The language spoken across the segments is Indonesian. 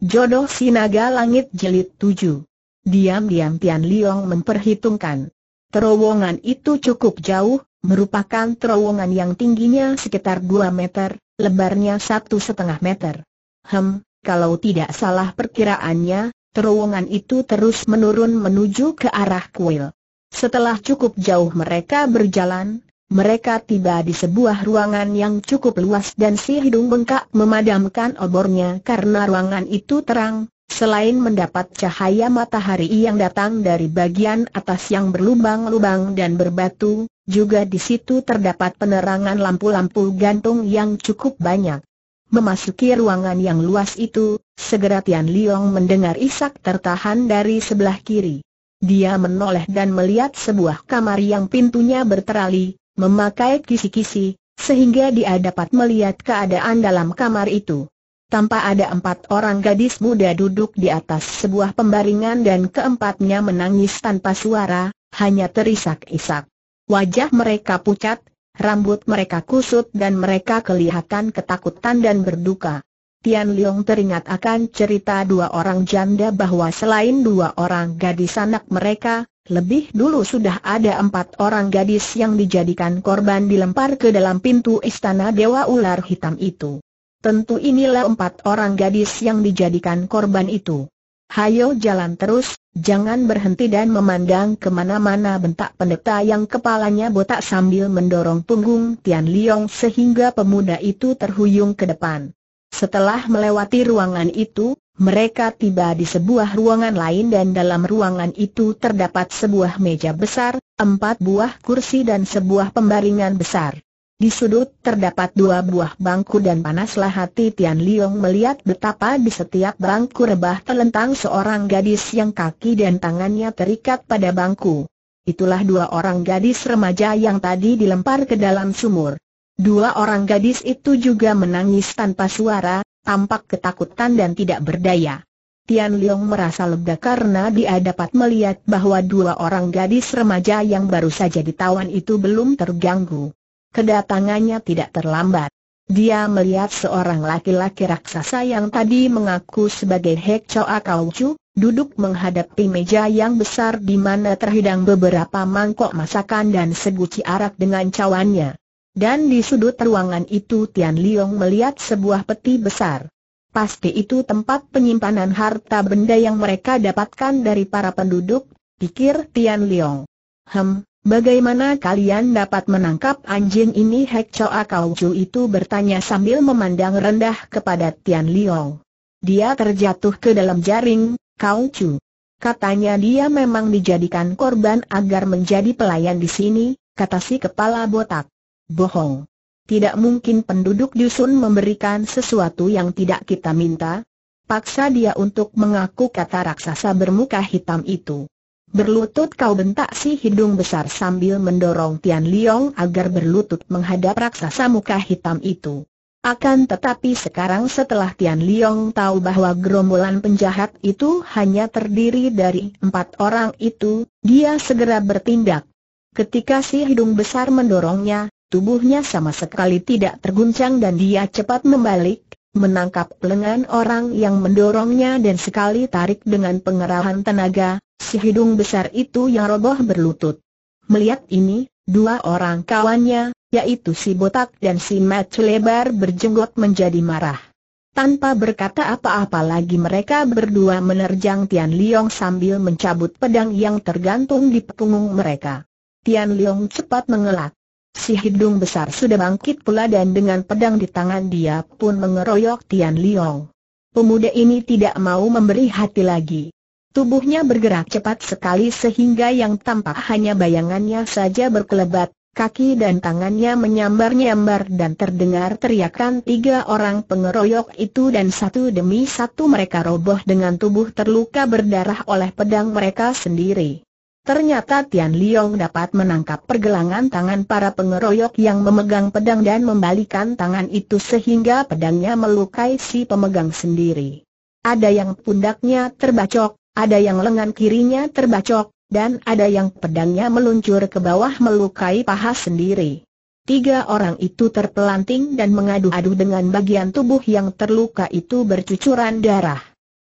Jodoh Sinaga Langit Jelit tujuh. Diam-diam Tian Liang memperhitungkan. Terowongan itu cukup jauh, merupakan terowongan yang tingginya sekitar dua meter, lebarnya satu setengah meter. Hem, kalau tidak salah perkiraannya, terowongan itu terus menurun menuju ke arah kuil. Setelah cukup jauh mereka berjalan, mereka tiba di sebuah ruangan yang cukup luas dan si hidung bengkak memadamkan obornya karena ruangan itu terang, selain mendapat cahaya matahari yang datang dari bagian atas yang berlubang-lubang dan berbatu, juga di situ terdapat penerangan lampu-lampu gantung yang cukup banyak. Memasuki ruangan yang luas itu, segera Tian Liong mendengar isak tertahan dari sebelah kiri. Dia menoleh dan melihat sebuah kamar yang pintunya berterali, memakai kisi-kisi, sehingga dia dapat melihat keadaan dalam kamar itu. Tanpa ada empat orang gadis muda duduk di atas sebuah pembaringan dan keempatnya menangis tanpa suara, hanya terisak-isak. Wajah mereka pucat, rambut mereka kusut dan mereka kelihatan ketakutan dan berduka. Tian Liang teringat akan cerita dua orang janda bahwa selain dua orang gadis anak mereka, lebih dulu sudah ada empat orang gadis yang dijadikan korban dilempar ke dalam pintu istana Dewa Ular Hitam itu. Tentu inilah empat orang gadis yang dijadikan korban itu. Hayo jalan terus, jangan berhenti dan memandang kemana-mana bentak pendeta yang kepalanya botak sambil mendorong punggung Tian Liong sehingga pemuda itu terhuyung ke depan. Setelah melewati ruangan itu, mereka tiba di sebuah ruangan lain dan dalam ruangan itu terdapat sebuah meja besar, empat buah kursi dan sebuah pembaringan besar. Di sudut terdapat dua buah bangku dan panaslah hati Tian Liong melihat betapa di setiap bangku rebah telentang seorang gadis yang kaki dan tangannya terikat pada bangku. Itulah dua orang gadis remaja yang tadi dilempar ke dalam sumur. Dua orang gadis itu juga menangis tanpa suara, tampak ketakutan dan tidak berdaya. Tian Liang merasa lega karena dia dapat melihat bahwa dua orang gadis remaja yang baru saja ditawan itu belum terganggu. Kedatangannya tidak terlambat. Dia melihat seorang laki-laki raksasa yang tadi mengaku sebagai Hek Choa Kaucu, duduk menghadapi meja yang besar di mana terhidang beberapa mangkok masakan dan seguci arak dengan cawannya. Dan di sudut ruangan itu Tian Liong melihat sebuah peti besar. Pasti itu tempat penyimpanan harta benda yang mereka dapatkan dari para penduduk, pikir Tian Liong. Hem, bagaimana kalian dapat menangkap anjing ini Hek Choa Kau Chu itu bertanya sambil memandang rendah kepada Tian Liong. Dia terjatuh ke dalam jaring, Kau Chu. Katanya dia memang dijadikan korban agar menjadi pelayan di sini, kata si kepala botak. Bohong. Tidak mungkin penduduk dusun memberikan sesuatu yang tidak kita minta. Paksa dia untuk mengaku kata raksasa bermuka hitam itu. Berlutut kau bentak si hidung besar sambil mendorong Tian Liong agar berlutut menghadap raksasa muka hitam itu. Akan tetapi sekarang setelah Tian Liong tahu bahwa gerombolan penjahat itu hanya terdiri dari empat orang itu, dia segera bertindak. Ketika si hidung besar mendorongnya, Tubuhnya sama sekali tidak terguncang dan dia cepat membalik, menangkap lengan orang yang mendorongnya dan sekali tarik dengan pengerahan tenaga, si hidung besar itu yang roboh berlutut. Melihat ini, dua orang kawannya, yaitu si botak dan si mat lebar berjenggot menjadi marah. Tanpa berkata apa-apa lagi mereka berdua menerjang Tian Liong sambil mencabut pedang yang tergantung di punggung mereka. Tian Liong cepat mengelak. Si hidung besar sudah bangkit pula dan dengan pedang di tangan dia pun mengeroyok Tian Liong. Pemuda ini tidak mau memberi hati lagi. Tubuhnya bergerak cepat sekali sehingga yang tampak hanya bayangannya saja berkelebat, kaki dan tangannya menyambar-nyambar dan terdengar teriakan tiga orang pengeroyok itu dan satu demi satu mereka roboh dengan tubuh terluka berdarah oleh pedang mereka sendiri. Ternyata Tian Liong dapat menangkap pergelangan tangan para pengeroyok yang memegang pedang dan membalikan tangan itu sehingga pedangnya melukai si pemegang sendiri. Ada yang pundaknya terbacok, ada yang lengan kirinya terbacok, dan ada yang pedangnya meluncur ke bawah melukai paha sendiri. Tiga orang itu terpelanting dan mengadu-adu dengan bagian tubuh yang terluka itu bercucuran darah.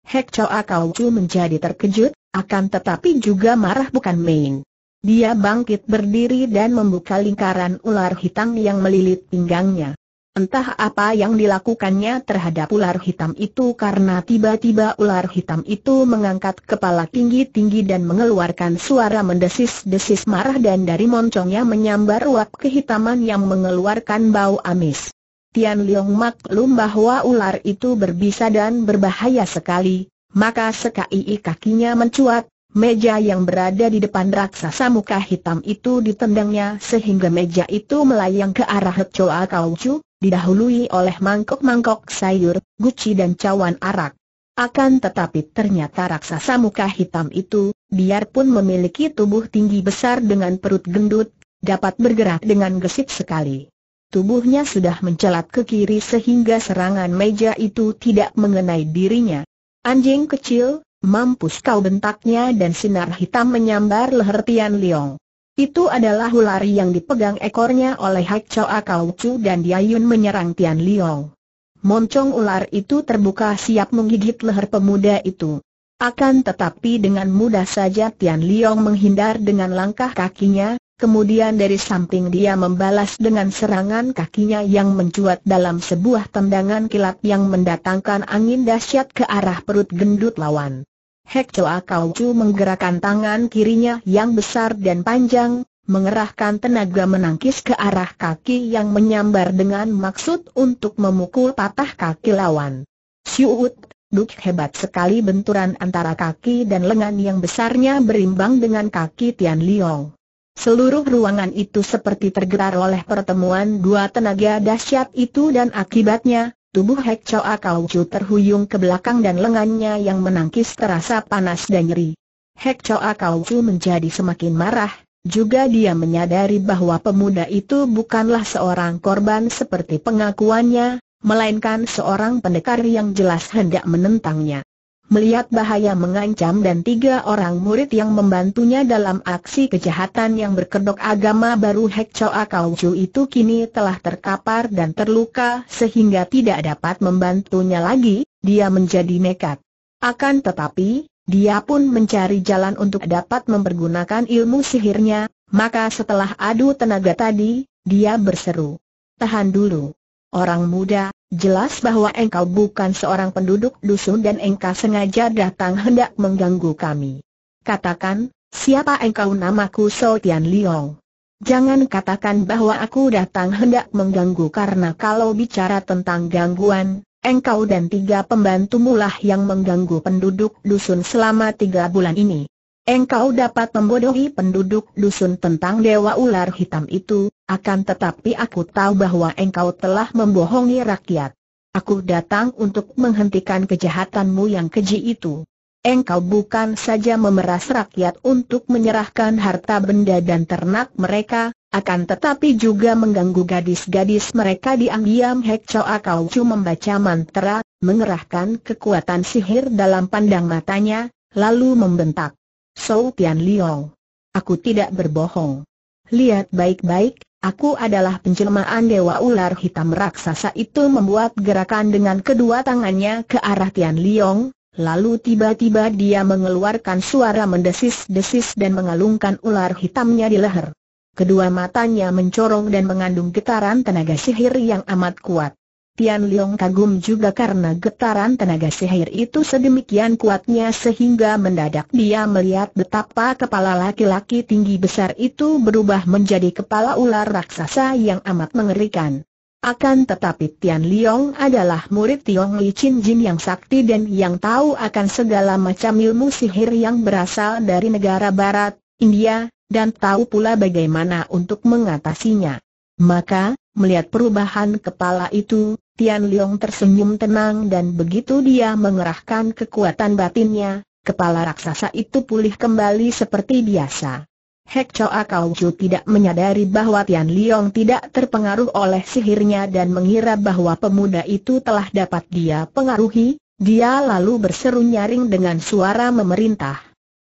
Hek Choa Kau Chu menjadi terkejut, akan tetapi juga marah bukan main. Dia bangkit berdiri dan membuka lingkaran ular hitam yang melilit pinggangnya. Entah apa yang dilakukannya terhadap ular hitam itu karena tiba-tiba ular hitam itu mengangkat kepala tinggi-tinggi dan mengeluarkan suara mendesis-desis marah dan dari moncongnya menyambar uap kehitaman yang mengeluarkan bau amis. Tian Leong maklum bahwa ular itu berbisa dan berbahaya sekali, maka sekai kakinya mencuat, meja yang berada di depan raksasa muka hitam itu ditendangnya sehingga meja itu melayang ke arah Choa Kauju, didahului oleh mangkok-mangkok sayur, guci dan cawan arak. Akan tetapi ternyata raksasa muka hitam itu, biarpun memiliki tubuh tinggi besar dengan perut gendut, dapat bergerak dengan gesit sekali. Tubuhnya sudah mencelat ke kiri sehingga serangan meja itu tidak mengenai dirinya. Anjing kecil, mampus kau bentaknya dan sinar hitam menyambar leher Tian Liong. Itu adalah ular yang dipegang ekornya oleh Hak Chow Akau Chu dan Diayun menyerang Tian Liong. Moncong ular itu terbuka siap menggigit leher pemuda itu. Akan tetapi dengan mudah saja Tian Liong menghindar dengan langkah kakinya, Kemudian dari samping dia membalas dengan serangan kakinya yang mencuat dalam sebuah tendangan kilat yang mendatangkan angin dahsyat ke arah perut gendut lawan. Hek Choa Kau Chu menggerakkan tangan kirinya yang besar dan panjang, mengerahkan tenaga menangkis ke arah kaki yang menyambar dengan maksud untuk memukul patah kaki lawan. Siut, Duk hebat sekali benturan antara kaki dan lengan yang besarnya berimbang dengan kaki Tian Liong. Seluruh ruangan itu seperti tergerak oleh pertemuan dua tenaga dahsyat itu dan akibatnya, tubuh Hek Choa Kau Chu terhuyung ke belakang dan lengannya yang menangkis terasa panas dan nyeri. Hek Choa Kau Chu menjadi semakin marah, juga dia menyadari bahwa pemuda itu bukanlah seorang korban seperti pengakuannya, melainkan seorang pendekar yang jelas hendak menentangnya. Melihat bahaya mengancam dan tiga orang murid yang membantunya dalam aksi kejahatan yang berkedok agama baru Hek Choa Kau Chu itu kini telah terkapar dan terluka sehingga tidak dapat membantunya lagi, dia menjadi nekat. Akan tetapi, dia pun mencari jalan untuk dapat mempergunakan ilmu sihirnya, maka setelah adu tenaga tadi, dia berseru. Tahan dulu. Orang muda, Jelas bahwa engkau bukan seorang penduduk dusun dan engkau sengaja datang hendak mengganggu kami. Katakan, siapa engkau namaku So Tian Liong. Jangan katakan bahwa aku datang hendak mengganggu karena kalau bicara tentang gangguan, engkau dan tiga pembantu mulah yang mengganggu penduduk dusun selama tiga bulan ini. Engkau dapat membodohi penduduk dusun tentang dewa ular hitam itu, akan tetapi aku tahu bahwa engkau telah membohongi rakyat. Aku datang untuk menghentikan kejahatanmu yang keji itu. Engkau bukan saja memeras rakyat untuk menyerahkan harta benda dan ternak mereka, akan tetapi juga mengganggu gadis-gadis mereka di Anggiam Hek Choa Chu membaca mantra, mengerahkan kekuatan sihir dalam pandang matanya, lalu membentak. Sou Tian Liong. Aku tidak berbohong. Lihat baik-baik, aku adalah penjelmaan Dewa Ular Hitam Raksasa itu membuat gerakan dengan kedua tangannya ke arah Tian Liong, lalu tiba-tiba dia mengeluarkan suara mendesis-desis dan mengalungkan ular hitamnya di leher. Kedua matanya mencorong dan mengandung getaran tenaga sihir yang amat kuat. Tian Leong kagum juga karena getaran tenaga sihir itu sedemikian kuatnya sehingga mendadak dia melihat betapa kepala laki-laki tinggi besar itu berubah menjadi kepala ular raksasa yang amat mengerikan. Akan tetapi Tian Liang adalah murid Tiong Li Chin Jin yang sakti dan yang tahu akan segala macam ilmu sihir yang berasal dari negara barat, India, dan tahu pula bagaimana untuk mengatasinya. Maka, melihat perubahan kepala itu, Tian Liang tersenyum tenang dan begitu dia mengerahkan kekuatan batinnya, kepala raksasa itu pulih kembali seperti biasa. Hek Choa Kau Chu tidak menyadari bahwa Tian Liang tidak terpengaruh oleh sihirnya dan mengira bahwa pemuda itu telah dapat dia pengaruhi, dia lalu berseru nyaring dengan suara memerintah.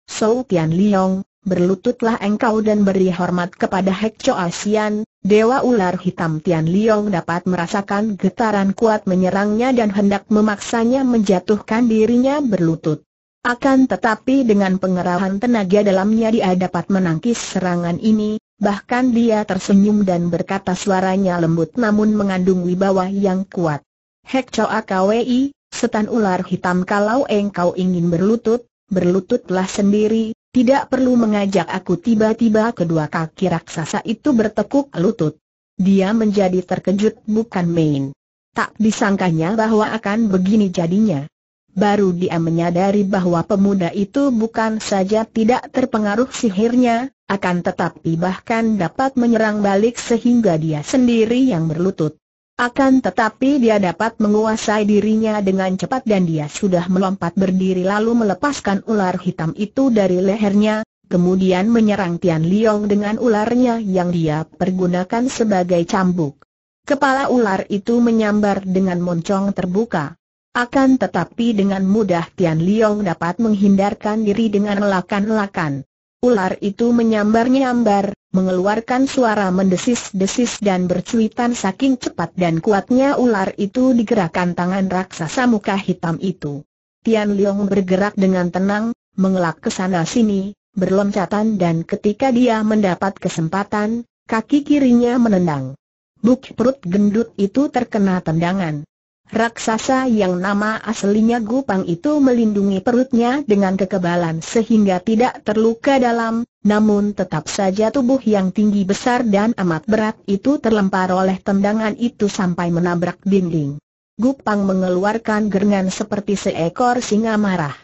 So Tian Liang." berlututlah engkau dan beri hormat kepada Hek Choa Sian, Dewa Ular Hitam Tian Liong dapat merasakan getaran kuat menyerangnya dan hendak memaksanya menjatuhkan dirinya berlutut. Akan tetapi dengan pengerahan tenaga dalamnya dia dapat menangkis serangan ini, bahkan dia tersenyum dan berkata suaranya lembut namun mengandung wibawa yang kuat. Hek Choa Kwi, setan ular hitam kalau engkau ingin berlutut, berlututlah sendiri, tidak perlu mengajak aku tiba-tiba kedua kaki raksasa itu bertekuk lutut. Dia menjadi terkejut bukan main. Tak disangkanya bahwa akan begini jadinya. Baru dia menyadari bahwa pemuda itu bukan saja tidak terpengaruh sihirnya, akan tetapi bahkan dapat menyerang balik sehingga dia sendiri yang berlutut. Akan tetapi dia dapat menguasai dirinya dengan cepat dan dia sudah melompat berdiri lalu melepaskan ular hitam itu dari lehernya, kemudian menyerang Tian Liong dengan ularnya yang dia pergunakan sebagai cambuk. Kepala ular itu menyambar dengan moncong terbuka. Akan tetapi dengan mudah Tian Liong dapat menghindarkan diri dengan elakan-elakan. Ular itu menyambar-nyambar, mengeluarkan suara mendesis-desis dan bercuitan saking cepat dan kuatnya ular itu digerakkan tangan raksasa muka hitam itu. Tian Liang bergerak dengan tenang, mengelak ke sana sini, berloncatan dan ketika dia mendapat kesempatan, kaki kirinya menendang. Buk perut gendut itu terkena tendangan. Raksasa yang nama aslinya Gupang itu melindungi perutnya dengan kekebalan sehingga tidak terluka dalam, namun tetap saja tubuh yang tinggi besar dan amat berat itu terlempar oleh tendangan itu sampai menabrak dinding. Gupang mengeluarkan gerengan seperti seekor singa marah.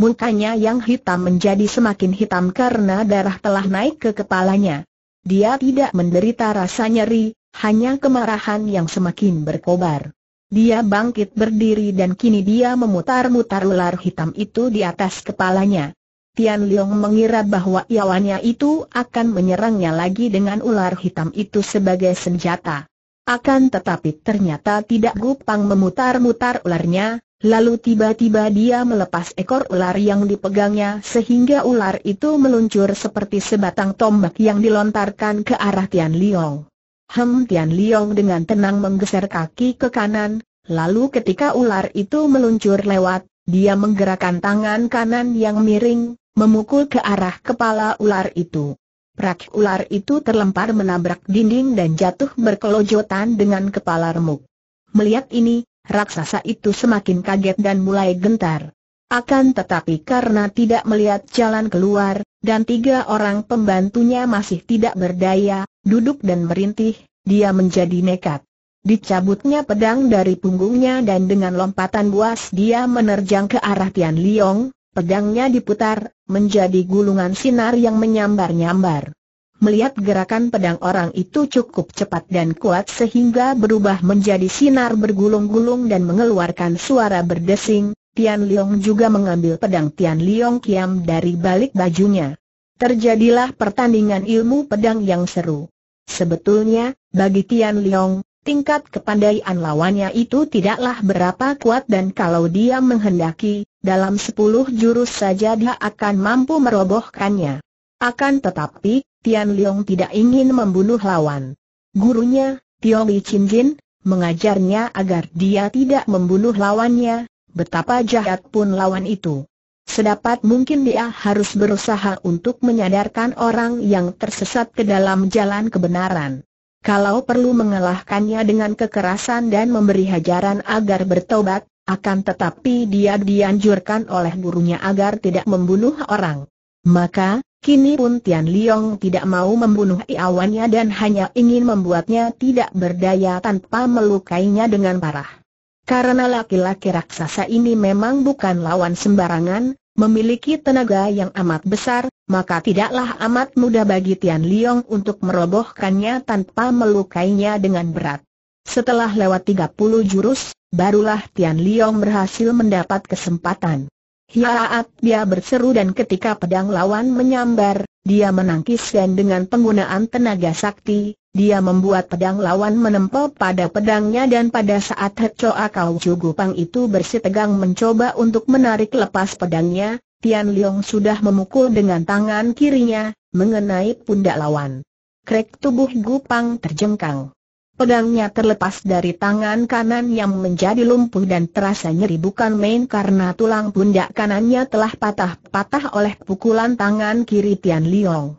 Mukanya yang hitam menjadi semakin hitam karena darah telah naik ke kepalanya. Dia tidak menderita rasa nyeri, hanya kemarahan yang semakin berkobar. Dia bangkit berdiri dan kini dia memutar-mutar ular hitam itu di atas kepalanya. Tian Liang mengira bahwa iawannya itu akan menyerangnya lagi dengan ular hitam itu sebagai senjata. Akan tetapi ternyata tidak Gupang memutar-mutar ularnya, lalu tiba-tiba dia melepas ekor ular yang dipegangnya sehingga ular itu meluncur seperti sebatang tombak yang dilontarkan ke arah Tian Liang. Hem Tian Liong dengan tenang menggeser kaki ke kanan, lalu ketika ular itu meluncur lewat, dia menggerakkan tangan kanan yang miring, memukul ke arah kepala ular itu. Prak ular itu terlempar menabrak dinding dan jatuh berkelojotan dengan kepala remuk. Melihat ini, raksasa itu semakin kaget dan mulai gentar. Akan tetapi karena tidak melihat jalan keluar, dan tiga orang pembantunya masih tidak berdaya, duduk dan merintih, dia menjadi nekat. Dicabutnya pedang dari punggungnya dan dengan lompatan buas dia menerjang ke arah Tian Liong, pedangnya diputar, menjadi gulungan sinar yang menyambar-nyambar. Melihat gerakan pedang orang itu cukup cepat dan kuat sehingga berubah menjadi sinar bergulung-gulung dan mengeluarkan suara berdesing, Tian Liong juga mengambil pedang Tian Liong Kiam dari balik bajunya. Terjadilah pertandingan ilmu pedang yang seru. Sebetulnya, bagi Tian Liong, tingkat kepandaian lawannya itu tidaklah berapa kuat dan kalau dia menghendaki, dalam sepuluh jurus saja dia akan mampu merobohkannya. Akan tetapi, Tian Liong tidak ingin membunuh lawan. Gurunya, Tio Li Chin Jin, mengajarnya agar dia tidak membunuh lawannya, betapa jahat pun lawan itu. Sedapat mungkin dia harus berusaha untuk menyadarkan orang yang tersesat ke dalam jalan kebenaran. Kalau perlu mengalahkannya dengan kekerasan dan memberi hajaran agar bertobat, akan tetapi dia dianjurkan oleh gurunya agar tidak membunuh orang. Maka, kini pun Tian Liong tidak mau membunuh iawannya dan hanya ingin membuatnya tidak berdaya tanpa melukainya dengan parah. Karena laki-laki raksasa ini memang bukan lawan sembarangan, memiliki tenaga yang amat besar, maka tidaklah amat mudah bagi Tian Liong untuk merobohkannya tanpa melukainya dengan berat. Setelah lewat 30 jurus, barulah Tian Liong berhasil mendapat kesempatan. Hiaat dia berseru dan ketika pedang lawan menyambar, dia menangkis dan dengan penggunaan tenaga sakti, dia membuat pedang lawan menempel pada pedangnya dan pada saat Hecoa Kau pang itu bersitegang mencoba untuk menarik lepas pedangnya, Tian Leong sudah memukul dengan tangan kirinya, mengenai pundak lawan. Krek tubuh Gupang terjengkang. Pedangnya terlepas dari tangan kanan yang menjadi lumpuh dan terasa nyeri bukan main karena tulang pundak kanannya telah patah-patah oleh pukulan tangan kiri Tian Leong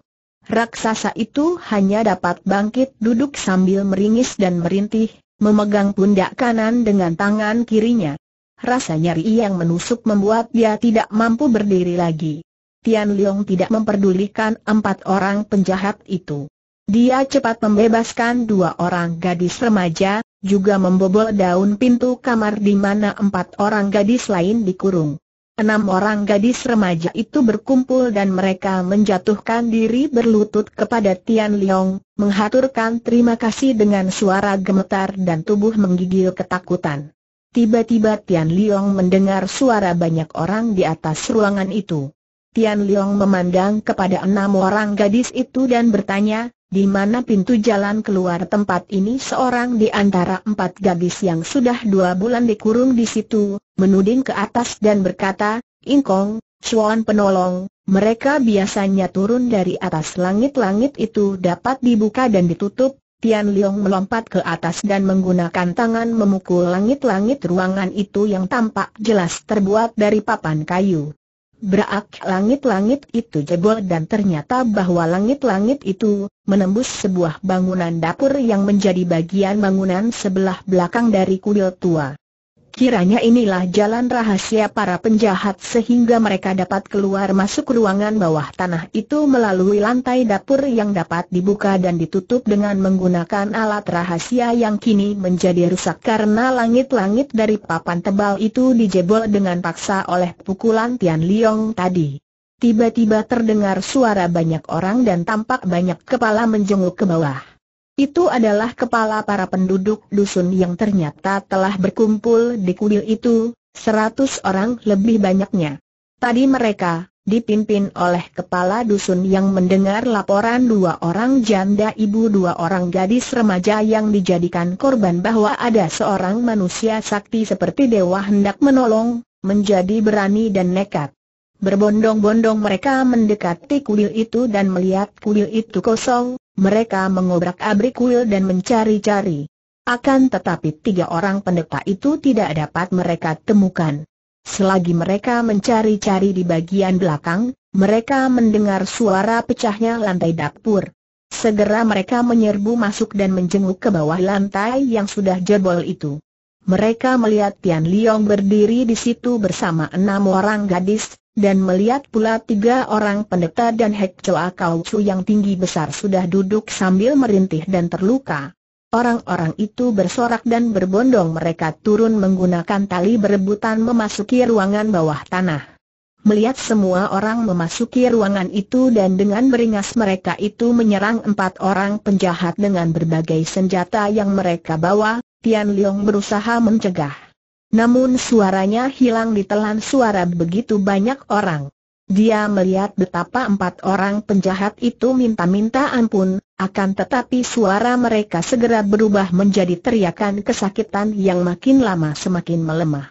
raksasa itu hanya dapat bangkit duduk sambil meringis dan merintih, memegang pundak kanan dengan tangan kirinya. Rasa nyeri yang menusuk membuat dia tidak mampu berdiri lagi. Tian Leong tidak memperdulikan empat orang penjahat itu. Dia cepat membebaskan dua orang gadis remaja, juga membobol daun pintu kamar di mana empat orang gadis lain dikurung. Enam orang gadis remaja itu berkumpul dan mereka menjatuhkan diri berlutut kepada Tian Liang, menghaturkan terima kasih dengan suara gemetar dan tubuh menggigil ketakutan. Tiba-tiba Tian Liang mendengar suara banyak orang di atas ruangan itu. Tian Liang memandang kepada enam orang gadis itu dan bertanya, di mana pintu jalan keluar tempat ini seorang di antara empat gadis yang sudah dua bulan dikurung di situ, menuding ke atas dan berkata, Ingkong, Chuan penolong, mereka biasanya turun dari atas langit-langit itu dapat dibuka dan ditutup, Tian Leong melompat ke atas dan menggunakan tangan memukul langit-langit ruangan itu yang tampak jelas terbuat dari papan kayu. Berak langit-langit itu jebol dan ternyata bahwa langit-langit itu menembus sebuah bangunan dapur yang menjadi bagian bangunan sebelah belakang dari kuil tua. Kiranya inilah jalan rahasia para penjahat sehingga mereka dapat keluar masuk ruangan bawah tanah itu melalui lantai dapur yang dapat dibuka dan ditutup dengan menggunakan alat rahasia yang kini menjadi rusak karena langit-langit dari papan tebal itu dijebol dengan paksa oleh pukulan Tian Liong tadi. Tiba-tiba terdengar suara banyak orang dan tampak banyak kepala menjenguk ke bawah. Itu adalah kepala para penduduk dusun yang ternyata telah berkumpul di kuil itu, seratus orang lebih banyaknya. Tadi mereka, dipimpin oleh kepala dusun yang mendengar laporan dua orang janda ibu dua orang gadis remaja yang dijadikan korban bahwa ada seorang manusia sakti seperti dewa hendak menolong, menjadi berani dan nekat. Berbondong-bondong mereka mendekati kuil itu dan melihat kuil itu kosong, mereka mengobrak-abrik kuil dan mencari-cari. Akan tetapi tiga orang pendeta itu tidak dapat mereka temukan. Selagi mereka mencari-cari di bagian belakang, mereka mendengar suara pecahnya lantai dapur. Segera mereka menyerbu masuk dan menjenguk ke bawah lantai yang sudah jebol itu mereka melihat Tian Liang berdiri di situ bersama enam orang gadis, dan melihat pula tiga orang pendeta dan Hek Choa Kau Chu yang tinggi besar sudah duduk sambil merintih dan terluka. Orang-orang itu bersorak dan berbondong mereka turun menggunakan tali berebutan memasuki ruangan bawah tanah. Melihat semua orang memasuki ruangan itu dan dengan beringas mereka itu menyerang empat orang penjahat dengan berbagai senjata yang mereka bawa, Tian Liang berusaha mencegah. Namun suaranya hilang ditelan suara begitu banyak orang. Dia melihat betapa empat orang penjahat itu minta-minta ampun, akan tetapi suara mereka segera berubah menjadi teriakan kesakitan yang makin lama semakin melemah.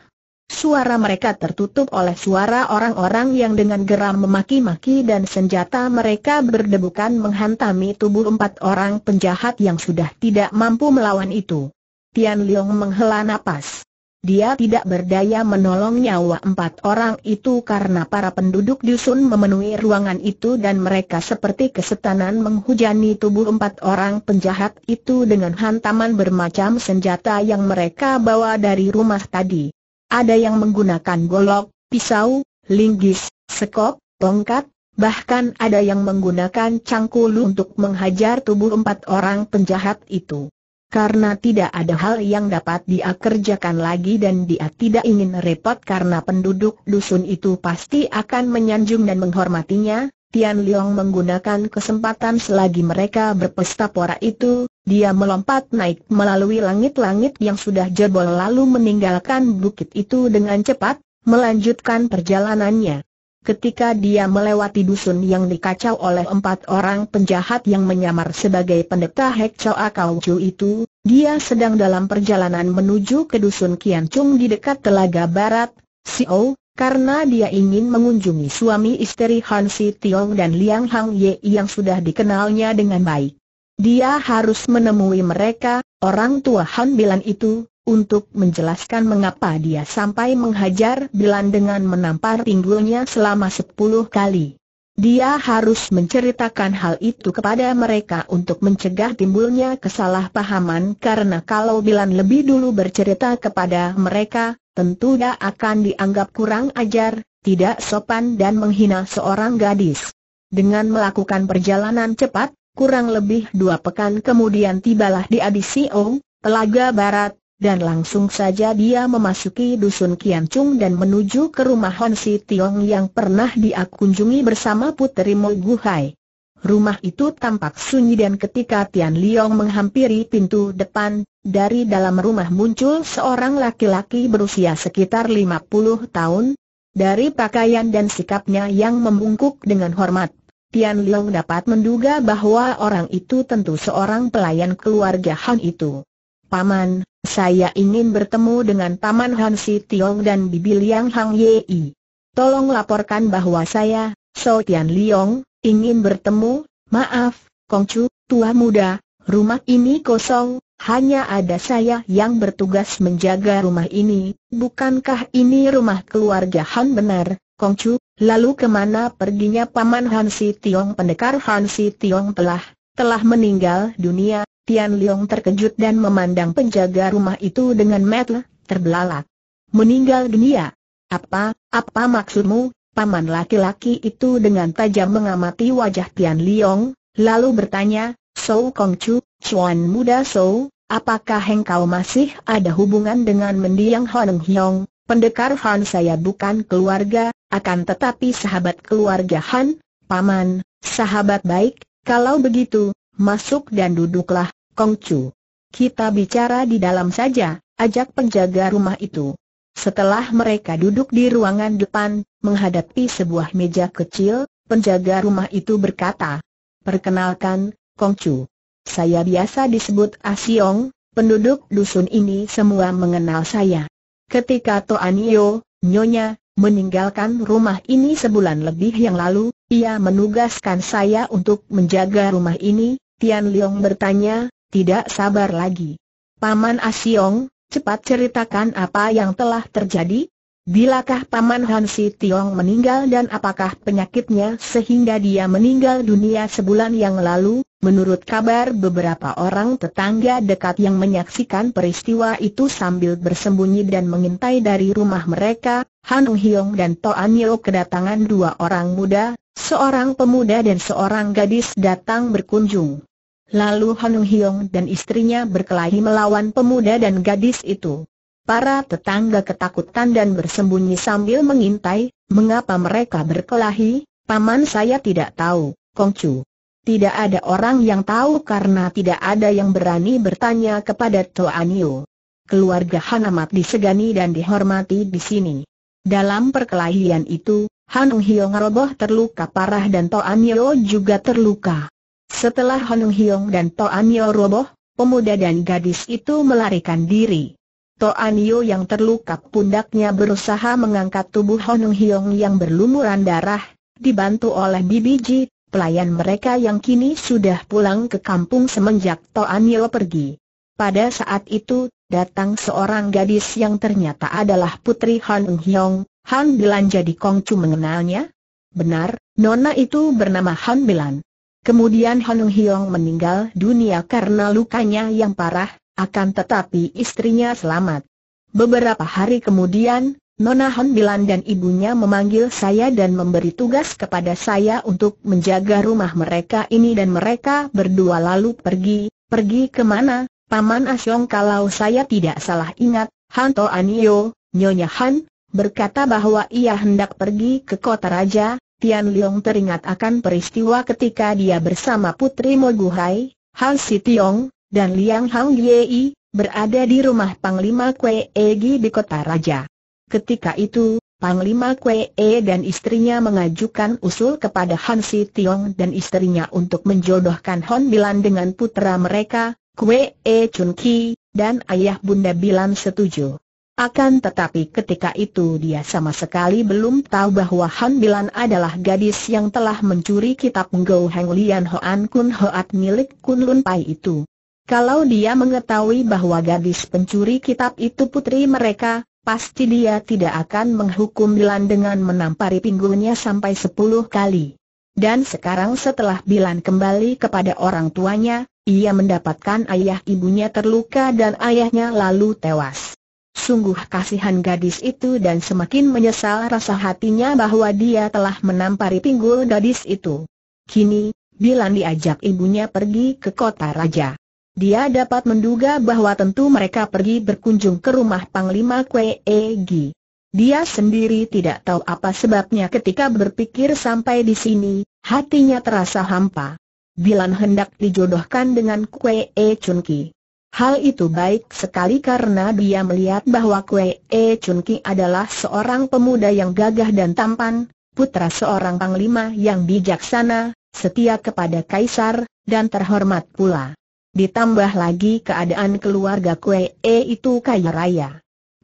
Suara mereka tertutup oleh suara orang-orang yang dengan geram memaki-maki dan senjata mereka berdebukan menghantami tubuh empat orang penjahat yang sudah tidak mampu melawan itu. Tian Leong menghela nafas. Dia tidak berdaya menolong nyawa empat orang itu karena para penduduk dusun memenuhi ruangan itu dan mereka seperti kesetanan menghujani tubuh empat orang penjahat itu dengan hantaman bermacam senjata yang mereka bawa dari rumah tadi. Ada yang menggunakan golok, pisau, linggis, sekop, tongkat, bahkan ada yang menggunakan cangkul untuk menghajar tubuh empat orang penjahat itu karena tidak ada hal yang dapat dia kerjakan lagi dan dia tidak ingin repot karena penduduk dusun itu pasti akan menyanjung dan menghormatinya. Tian Liang menggunakan kesempatan selagi mereka berpesta pora itu, dia melompat naik melalui langit-langit yang sudah jebol lalu meninggalkan bukit itu dengan cepat, melanjutkan perjalanannya. Ketika dia melewati dusun yang dikacau oleh empat orang penjahat yang menyamar sebagai pendeta Hek Choa Kau Chu itu, dia sedang dalam perjalanan menuju ke dusun Kian Chung di dekat Telaga Barat, Xiao, karena dia ingin mengunjungi suami istri Han Si Tiong dan Liang Hang Ye yang sudah dikenalnya dengan baik. Dia harus menemui mereka, orang tua Han Bilan itu, untuk menjelaskan mengapa dia sampai menghajar Bilan dengan menampar pinggulnya selama sepuluh kali. Dia harus menceritakan hal itu kepada mereka untuk mencegah timbulnya kesalahpahaman karena kalau Bilan lebih dulu bercerita kepada mereka, tentu dia akan dianggap kurang ajar, tidak sopan dan menghina seorang gadis. Dengan melakukan perjalanan cepat, kurang lebih dua pekan kemudian tibalah di Abisio, Telaga Barat, dan langsung saja dia memasuki dusun Kian dan menuju ke rumah Hon Si Tiong yang pernah dia kunjungi bersama Puteri Mo Hai. Rumah itu tampak sunyi dan ketika Tian Liong menghampiri pintu depan, dari dalam rumah muncul seorang laki-laki berusia sekitar 50 tahun. Dari pakaian dan sikapnya yang membungkuk dengan hormat, Tian Liong dapat menduga bahwa orang itu tentu seorang pelayan keluarga Han itu. Paman, saya ingin bertemu dengan Paman Han Si Tiong dan Bibi Liang Hang Yi. Tolong laporkan bahwa saya, So Tian Liong, ingin bertemu, maaf, Kong Chu, tua muda, rumah ini kosong, hanya ada saya yang bertugas menjaga rumah ini, bukankah ini rumah keluarga Han benar, Kong Chu? Lalu kemana perginya Paman Han Si Tiong Pendekar Han Si Tiong telah, telah meninggal dunia, Tian Leong terkejut dan memandang penjaga rumah itu dengan mata terbelalak. Meninggal dunia. Apa, apa maksudmu? Paman laki-laki itu dengan tajam mengamati wajah Tian Leong, lalu bertanya, Sou Kong Chu, Chuan muda Sou, apakah engkau masih ada hubungan dengan mendiang Honeng Hyong? Pendekar Han saya bukan keluarga, akan tetapi sahabat keluarga Han, Paman, sahabat baik, kalau begitu, masuk dan duduklah, Kongcu. Kita bicara di dalam saja, ajak penjaga rumah itu. Setelah mereka duduk di ruangan depan, menghadapi sebuah meja kecil, penjaga rumah itu berkata, Perkenalkan, Kongcu. Saya biasa disebut Asiong, penduduk dusun ini semua mengenal saya. Ketika Toanio, Nyonya, meninggalkan rumah ini sebulan lebih yang lalu, ia menugaskan saya untuk menjaga rumah ini, Tian Leong bertanya, tidak sabar lagi. Paman Asiong, cepat ceritakan apa yang telah terjadi? Bilakah Paman Hansi Tiong meninggal dan apakah penyakitnya sehingga dia meninggal dunia sebulan yang lalu? Menurut kabar beberapa orang tetangga dekat yang menyaksikan peristiwa itu sambil bersembunyi dan mengintai dari rumah mereka, Han Hyong dan An Yeo kedatangan dua orang muda, seorang pemuda dan seorang gadis datang berkunjung. Lalu Hanung Hyong dan istrinya berkelahi melawan pemuda dan gadis itu. Para tetangga ketakutan dan bersembunyi sambil mengintai, mengapa mereka berkelahi, paman saya tidak tahu, Kongcu. Tidak ada orang yang tahu karena tidak ada yang berani bertanya kepada Toanio. Keluarga Hanamat disegani dan dihormati di sini. Dalam perkelahian itu, Hanung Hyong roboh terluka parah dan Toanio juga terluka. Setelah Honung Hyong dan Toan Yo roboh, pemuda dan gadis itu melarikan diri. Toan Yo yang terluka pundaknya berusaha mengangkat tubuh Honung Hyong yang berlumuran darah, dibantu oleh Bibi Ji, pelayan mereka yang kini sudah pulang ke kampung semenjak Toan Yo pergi. Pada saat itu, datang seorang gadis yang ternyata adalah putri Hon Hyong, Han Bilan jadi Kongcu mengenalnya? Benar, nona itu bernama Han Bilan. Kemudian Hanung Hyong meninggal dunia karena lukanya yang parah, akan tetapi istrinya selamat. Beberapa hari kemudian, Nona Han Bilan dan ibunya memanggil saya dan memberi tugas kepada saya untuk menjaga rumah mereka ini dan mereka berdua lalu pergi, pergi kemana, Paman Asyong kalau saya tidak salah ingat, Hanto Anio, Nyonya Han, berkata bahwa ia hendak pergi ke kota raja, Tian Leong teringat akan peristiwa ketika dia bersama Putri Moguhai, Han Si Tiong, dan Liang Hang Yei, berada di rumah Panglima Kuei Egi di Kota Raja. Ketika itu, Panglima Kuei E dan istrinya mengajukan usul kepada Han Si Tiong dan istrinya untuk menjodohkan Hon Bilan dengan putra mereka, Kuei E Chun Ki, dan ayah Bunda Bilan setuju. Akan tetapi ketika itu dia sama sekali belum tahu bahwa Han Bilan adalah gadis yang telah mencuri kitab Go Heng Lian Hoan Kun Hoat milik Kun Lun Pai itu. Kalau dia mengetahui bahwa gadis pencuri kitab itu putri mereka, pasti dia tidak akan menghukum Bilan dengan menampari pinggulnya sampai sepuluh kali. Dan sekarang setelah Bilan kembali kepada orang tuanya, ia mendapatkan ayah ibunya terluka dan ayahnya lalu tewas. Sungguh kasihan gadis itu dan semakin menyesal rasa hatinya bahwa dia telah menampari pinggul gadis itu. Kini, Bilan diajak ibunya pergi ke kota raja. Dia dapat menduga bahwa tentu mereka pergi berkunjung ke rumah Panglima Kwe Egi. Dia sendiri tidak tahu apa sebabnya ketika berpikir sampai di sini, hatinya terasa hampa. Bilan hendak dijodohkan dengan Kwe E Chun Ki. Hal itu baik sekali karena dia melihat bahwa Kue E Chun Ki adalah seorang pemuda yang gagah dan tampan, putra seorang panglima yang bijaksana, setia kepada kaisar, dan terhormat pula. Ditambah lagi keadaan keluarga Kue E itu kaya raya.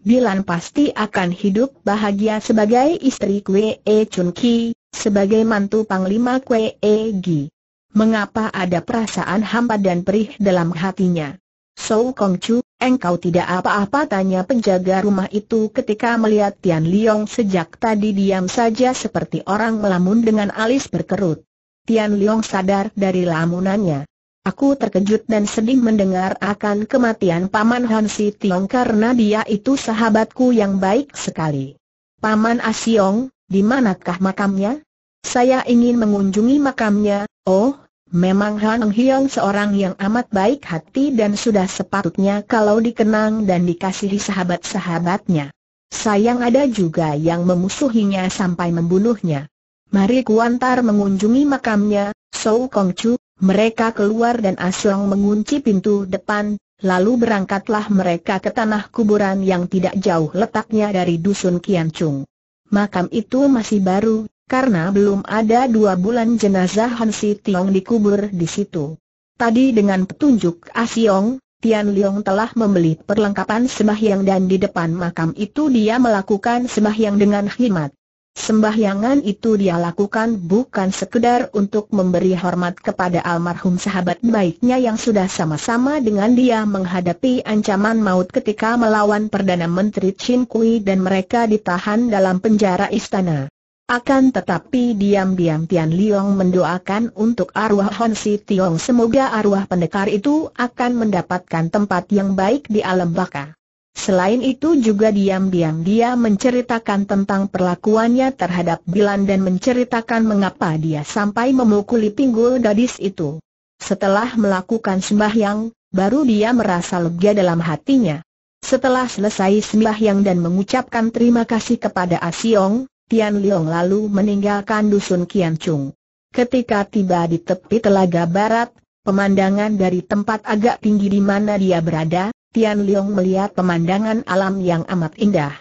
Bilan pasti akan hidup bahagia sebagai istri Kue E Chun Ki, sebagai mantu Panglima Kue E Gi. Mengapa ada perasaan hampa dan perih dalam hatinya? So Kong Chu, engkau tidak apa-apa tanya penjaga rumah itu ketika melihat Tian Liong sejak tadi diam saja seperti orang melamun dengan alis berkerut. Tian Liong sadar dari lamunannya. Aku terkejut dan sedih mendengar akan kematian Paman Han Si Tiong karena dia itu sahabatku yang baik sekali. Paman Asiong, di manakah makamnya? Saya ingin mengunjungi makamnya, oh, Memang Han Hyong seorang yang amat baik hati dan sudah sepatutnya kalau dikenang dan dikasihi sahabat-sahabatnya. Sayang ada juga yang memusuhinya sampai membunuhnya. Mari Kuantar mengunjungi makamnya, Sou Kong Chu, mereka keluar dan Asyong mengunci pintu depan, lalu berangkatlah mereka ke tanah kuburan yang tidak jauh letaknya dari dusun Kian Chung. Makam itu masih baru, karena belum ada dua bulan jenazah Hansi Tiong dikubur di situ. Tadi dengan petunjuk Asiong, ah Tian Liong telah membeli perlengkapan sembahyang dan di depan makam itu dia melakukan sembahyang dengan khidmat. Sembahyangan itu dia lakukan bukan sekedar untuk memberi hormat kepada almarhum sahabat baiknya yang sudah sama-sama dengan dia menghadapi ancaman maut ketika melawan Perdana Menteri Chin Kui dan mereka ditahan dalam penjara istana. Akan tetapi diam-diam Tian Liang mendoakan untuk arwah Hon Si Tiong semoga arwah pendekar itu akan mendapatkan tempat yang baik di alam baka. Selain itu juga diam-diam dia menceritakan tentang perlakuannya terhadap Bilan dan menceritakan mengapa dia sampai memukuli pinggul gadis itu. Setelah melakukan sembahyang, baru dia merasa lega dalam hatinya. Setelah selesai sembahyang dan mengucapkan terima kasih kepada Asiong, Tian Liong lalu meninggalkan dusun Kian Chung. Ketika tiba di tepi telaga barat, pemandangan dari tempat agak tinggi di mana dia berada, Tian Liong melihat pemandangan alam yang amat indah.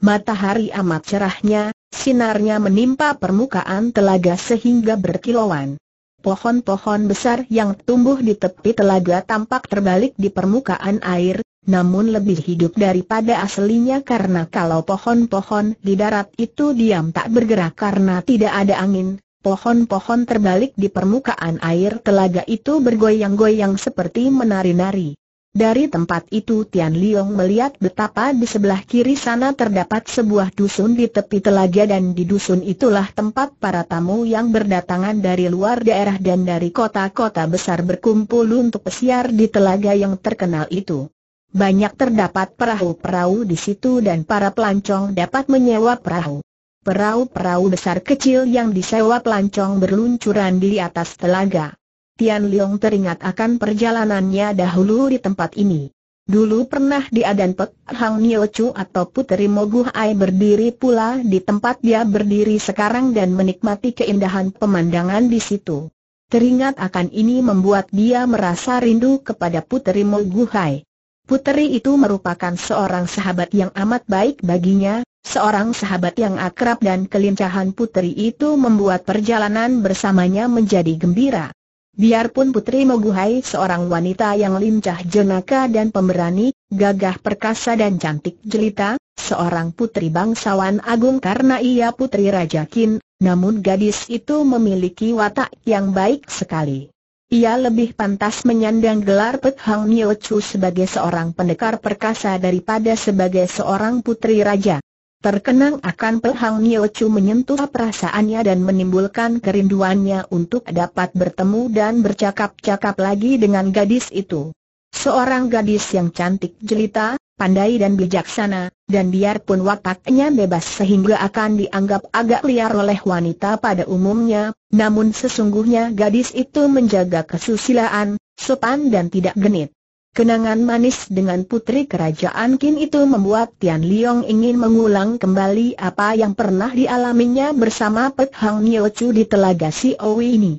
Matahari amat cerahnya, sinarnya menimpa permukaan telaga sehingga berkilauan. Pohon-pohon besar yang tumbuh di tepi telaga tampak terbalik di permukaan air, namun lebih hidup daripada aslinya karena kalau pohon-pohon di darat itu diam tak bergerak karena tidak ada angin, pohon-pohon terbalik di permukaan air telaga itu bergoyang-goyang seperti menari-nari. Dari tempat itu Tian Liong melihat betapa di sebelah kiri sana terdapat sebuah dusun di tepi telaga dan di dusun itulah tempat para tamu yang berdatangan dari luar daerah dan dari kota-kota besar berkumpul untuk pesiar di telaga yang terkenal itu. Banyak terdapat perahu-perahu di situ dan para pelancong dapat menyewa perahu. Perahu-perahu besar kecil yang disewa pelancong berluncuran di atas telaga. Tian Liang teringat akan perjalanannya dahulu di tempat ini. Dulu pernah dia dan Pek Hang Nio Chu atau Puteri Moguh Ai berdiri pula di tempat dia berdiri sekarang dan menikmati keindahan pemandangan di situ. Teringat akan ini membuat dia merasa rindu kepada Puteri Moguh Ai. Puteri itu merupakan seorang sahabat yang amat baik baginya, seorang sahabat yang akrab dan kelincahan puteri itu membuat perjalanan bersamanya menjadi gembira. Biarpun Putri Moguhai seorang wanita yang lincah jenaka dan pemberani, gagah perkasa dan cantik jelita, seorang putri bangsawan agung karena ia putri Raja Kin, namun gadis itu memiliki watak yang baik sekali. Ia lebih pantas menyandang gelar Pek Hang Nio Chu sebagai seorang pendekar perkasa daripada sebagai seorang putri raja. Terkenang akan Pek Hang Nio Chu menyentuh perasaannya dan menimbulkan kerinduannya untuk dapat bertemu dan bercakap-cakap lagi dengan gadis itu. Seorang gadis yang cantik jelita, pandai dan bijaksana, dan biarpun wataknya bebas sehingga akan dianggap agak liar oleh wanita pada umumnya, namun sesungguhnya gadis itu menjaga kesusilaan, sopan dan tidak genit. Kenangan manis dengan putri kerajaan Qin itu membuat Tian Liang ingin mengulang kembali apa yang pernah dialaminya bersama Pek Hang Niu Chu di Telaga Si Owi ini.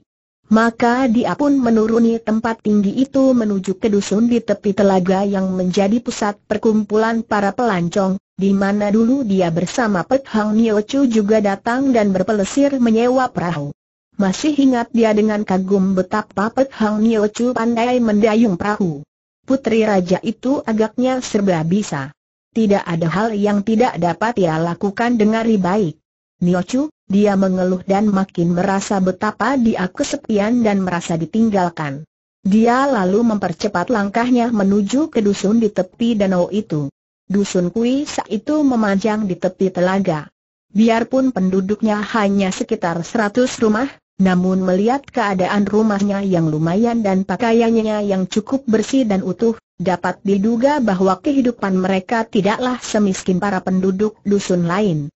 Maka dia pun menuruni tempat tinggi itu menuju ke dusun di tepi telaga yang menjadi pusat perkumpulan para pelancong, di mana dulu dia bersama Pek Hang Niochu juga datang dan berpelesir menyewa perahu. Masih ingat dia dengan kagum betapa Pek Hang Niochu pandai mendayung perahu. Putri Raja itu agaknya serba bisa. Tidak ada hal yang tidak dapat ia lakukan dengan baik. Niochu, dia mengeluh dan makin merasa betapa dia kesepian dan merasa ditinggalkan. Dia lalu mempercepat langkahnya menuju ke dusun di tepi danau itu. Dusun Kui saat itu memanjang di tepi telaga. Biarpun penduduknya hanya sekitar 100 rumah, namun melihat keadaan rumahnya yang lumayan dan pakaiannya yang cukup bersih dan utuh, dapat diduga bahwa kehidupan mereka tidaklah semiskin para penduduk dusun lain.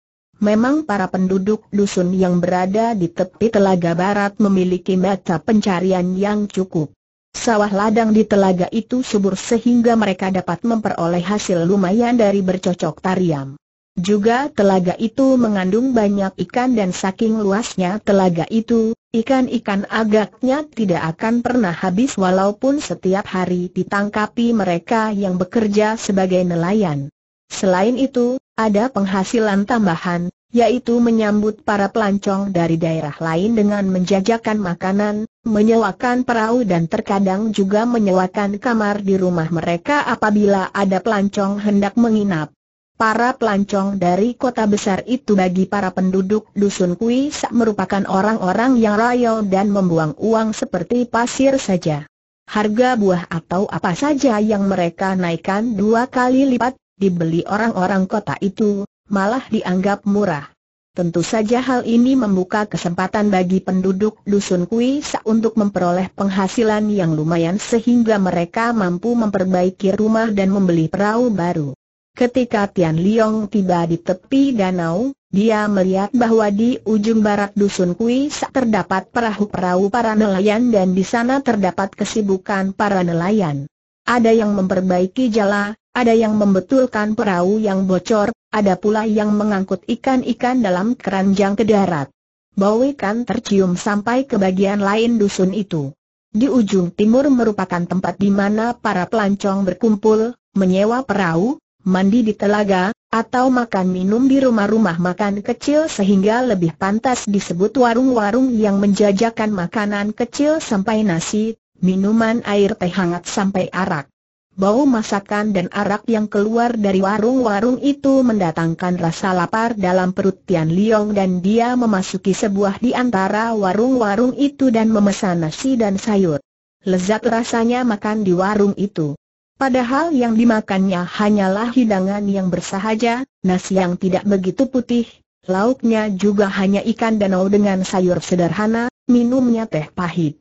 Memang para penduduk dusun yang berada di tepi telaga barat memiliki mata pencarian yang cukup. Sawah ladang di telaga itu subur sehingga mereka dapat memperoleh hasil lumayan dari bercocok tariam. Juga telaga itu mengandung banyak ikan dan saking luasnya telaga itu, ikan-ikan agaknya tidak akan pernah habis walaupun setiap hari ditangkapi mereka yang bekerja sebagai nelayan. Selain itu, ada penghasilan tambahan, yaitu menyambut para pelancong dari daerah lain dengan menjajakan makanan, menyewakan perahu dan terkadang juga menyewakan kamar di rumah mereka apabila ada pelancong hendak menginap. Para pelancong dari kota besar itu bagi para penduduk dusun Kui Sak merupakan orang-orang yang royal dan membuang uang seperti pasir saja. Harga buah atau apa saja yang mereka naikkan dua kali lipat dibeli orang-orang kota itu, malah dianggap murah. Tentu saja hal ini membuka kesempatan bagi penduduk Dusun Kui Sa untuk memperoleh penghasilan yang lumayan sehingga mereka mampu memperbaiki rumah dan membeli perahu baru. Ketika Tian Liong tiba di tepi danau, dia melihat bahwa di ujung barat Dusun Kui Sa terdapat perahu-perahu para nelayan dan di sana terdapat kesibukan para nelayan. Ada yang memperbaiki jala, ada yang membetulkan perahu yang bocor, ada pula yang mengangkut ikan-ikan dalam keranjang ke darat. Bau ikan tercium sampai ke bagian lain dusun itu. Di ujung timur merupakan tempat di mana para pelancong berkumpul, menyewa perahu, mandi di telaga, atau makan minum di rumah-rumah makan kecil sehingga lebih pantas disebut warung-warung yang menjajakan makanan kecil sampai nasi, minuman air teh hangat sampai arak. Bau masakan dan arak yang keluar dari warung-warung itu mendatangkan rasa lapar dalam perut Tian Liong dan dia memasuki sebuah di antara warung-warung itu dan memesan nasi dan sayur. Lezat rasanya makan di warung itu. Padahal yang dimakannya hanyalah hidangan yang bersahaja, nasi yang tidak begitu putih, lauknya juga hanya ikan danau dengan sayur sederhana, minumnya teh pahit.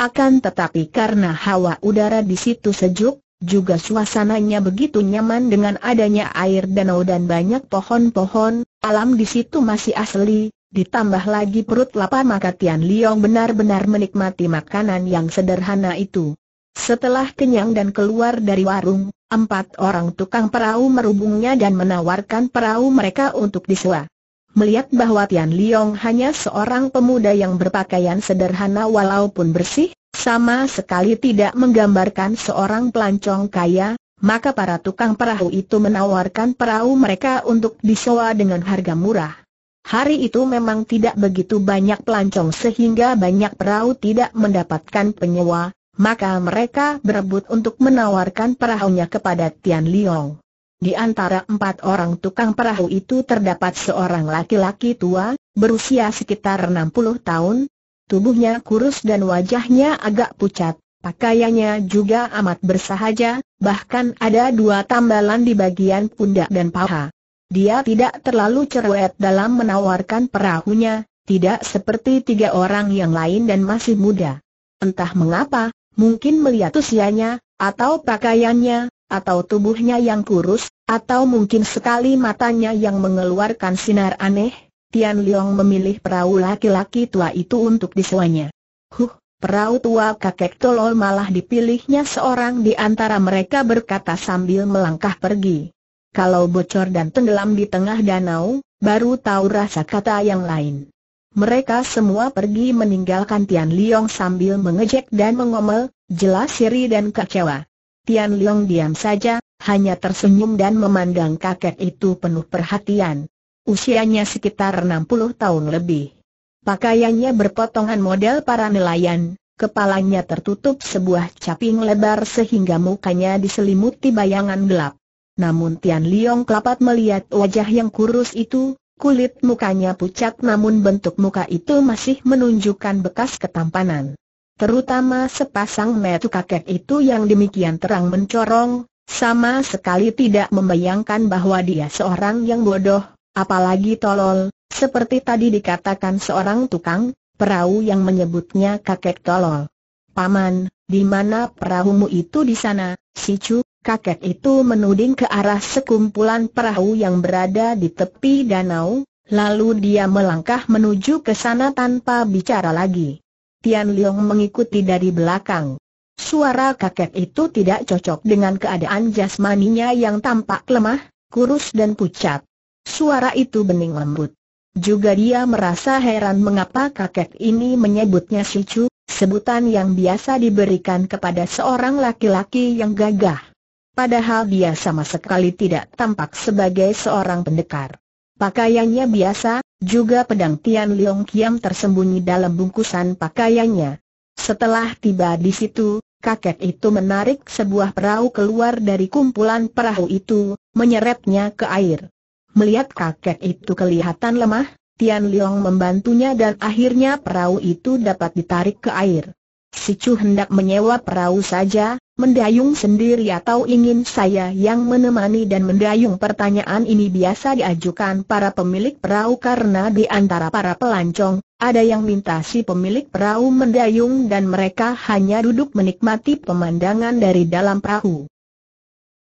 Akan tetapi karena hawa udara di situ sejuk, juga suasananya begitu nyaman dengan adanya air danau dan banyak pohon-pohon, alam di situ masih asli, ditambah lagi perut lapar maka Tian Liong benar-benar menikmati makanan yang sederhana itu. Setelah kenyang dan keluar dari warung, empat orang tukang perahu merubungnya dan menawarkan perahu mereka untuk disewa. Melihat bahwa Tian Liong hanya seorang pemuda yang berpakaian sederhana walaupun bersih, sama sekali tidak menggambarkan seorang pelancong kaya, maka para tukang perahu itu menawarkan perahu mereka untuk disewa dengan harga murah. Hari itu memang tidak begitu banyak pelancong sehingga banyak perahu tidak mendapatkan penyewa, maka mereka berebut untuk menawarkan perahunya kepada Tian Liong. Di antara empat orang tukang perahu itu terdapat seorang laki-laki tua, berusia sekitar 60 tahun, Tubuhnya kurus dan wajahnya agak pucat, pakaiannya juga amat bersahaja, bahkan ada dua tambalan di bagian pundak dan paha. Dia tidak terlalu cerewet dalam menawarkan perahunya, tidak seperti tiga orang yang lain dan masih muda. Entah mengapa, mungkin melihat usianya, atau pakaiannya, atau tubuhnya yang kurus, atau mungkin sekali matanya yang mengeluarkan sinar aneh, Tian Liang memilih perahu laki-laki tua itu untuk disewanya. Huh, perahu tua kakek tolol malah dipilihnya seorang di antara mereka berkata sambil melangkah pergi. Kalau bocor dan tenggelam di tengah danau, baru tahu rasa kata yang lain. Mereka semua pergi meninggalkan Tian Liang sambil mengejek dan mengomel, jelas siri dan kecewa. Tian Liang diam saja, hanya tersenyum dan memandang kakek itu penuh perhatian. Usianya sekitar 60 tahun lebih. Pakaiannya berpotongan model para nelayan, kepalanya tertutup sebuah caping lebar sehingga mukanya diselimuti bayangan gelap. Namun Tian Liong kelapat melihat wajah yang kurus itu, kulit mukanya pucat namun bentuk muka itu masih menunjukkan bekas ketampanan. Terutama sepasang metu kakek itu yang demikian terang mencorong, sama sekali tidak membayangkan bahwa dia seorang yang bodoh, Apalagi tolol, seperti tadi dikatakan seorang tukang, perahu yang menyebutnya kakek tolol. Paman, di mana perahumu itu di sana, si cu, kakek itu menuding ke arah sekumpulan perahu yang berada di tepi danau, lalu dia melangkah menuju ke sana tanpa bicara lagi. Tian Liong mengikuti dari belakang. Suara kakek itu tidak cocok dengan keadaan jasmaninya yang tampak lemah, kurus dan pucat. Suara itu bening lembut. Juga dia merasa heran mengapa kakek ini menyebutnya si Chu, sebutan yang biasa diberikan kepada seorang laki-laki yang gagah. Padahal dia sama sekali tidak tampak sebagai seorang pendekar. Pakaiannya biasa, juga pedang Tian Leong Kiam tersembunyi dalam bungkusan pakaiannya. Setelah tiba di situ, kakek itu menarik sebuah perahu keluar dari kumpulan perahu itu, menyeretnya ke air. Melihat kakek itu kelihatan lemah, Tian Liang membantunya dan akhirnya perahu itu dapat ditarik ke air. Si Chu hendak menyewa perahu saja, mendayung sendiri atau ingin saya yang menemani dan mendayung pertanyaan ini biasa diajukan para pemilik perahu karena di antara para pelancong, ada yang minta si pemilik perahu mendayung dan mereka hanya duduk menikmati pemandangan dari dalam perahu.